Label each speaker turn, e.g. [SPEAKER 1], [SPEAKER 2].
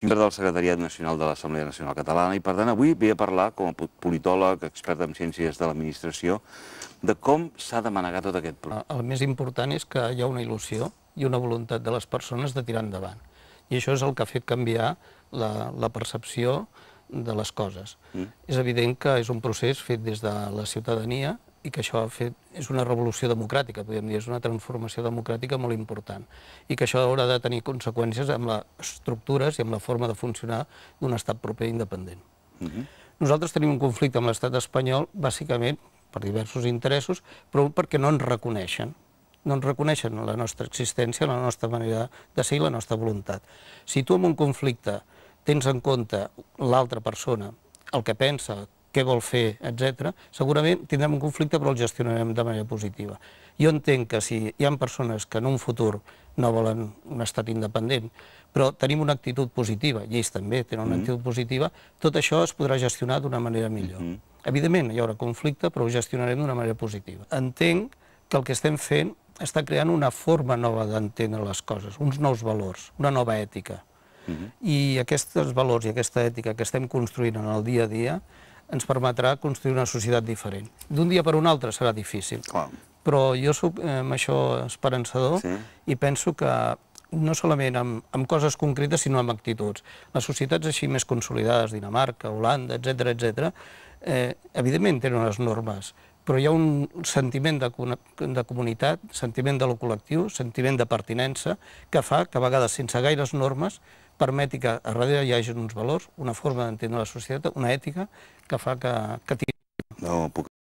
[SPEAKER 1] membre del Secretariat Nacional de l'Assemblea Nacional Catalana i, per tant, avui ve a parlar, com a politòleg, expert en ciències de l'administració, de com s'ha de manegar tot aquest problema. El més important és que hi ha una il·lusió i una voluntat de les persones de tirar endavant. I això és el que ha fet canviar la, la percepció de les coses. Mm. És evident que és un procés fet des de la ciutadania, i que això ha fet, és una revolució democràtica, podríem dir, és una transformació democràtica molt important, i que això haurà de tenir conseqüències amb les estructures i amb la forma de funcionar d'un estat proper independent. Mm -hmm. Nosaltres tenim un conflicte amb l'estat espanyol, bàsicament, per diversos interessos, però perquè no ens reconeixen no ens reconeixen la nostra existència, la nostra manera de ser i la nostra voluntat. Si tu en un conflicte tens en compte l'altra persona, el que pensa, què vol fer, etc. segurament tindrem un conflicte però el gestionarem de manera positiva. Jo entenc que si hi ha persones que en un futur no volen un estat independent, però tenim una actitud positiva, i ells també tenen una mm-hmm. actitud positiva, tot això es podrà gestionar d'una manera millor. Mm-hmm. Evidentment, hi haurà conflicte, però ho gestionarem d'una manera positiva. Entenc que el que estem fent està creant una forma nova d'entendre les coses, uns nous valors, una nova ètica. Mm-hmm. I aquests valors i aquesta ètica que estem construint en el dia a dia ens permetrà construir una societat diferent. D'un dia per un altre serà difícil, Clar. però jo soc eh, amb això esperançador sí. i penso que no solament amb, amb coses concretes, sinó amb actituds. Les societats així més consolidades, Dinamarca, Holanda, etc etc, eh, evidentment tenen les normes, però hi ha un sentiment de, de comunitat, sentiment de lo col·lectiu, sentiment de pertinença, que fa que a vegades, sense gaires normes, permeti que a darrere hi hagi uns valors, una forma d'entendre la societat, una ètica que fa que... que no, puc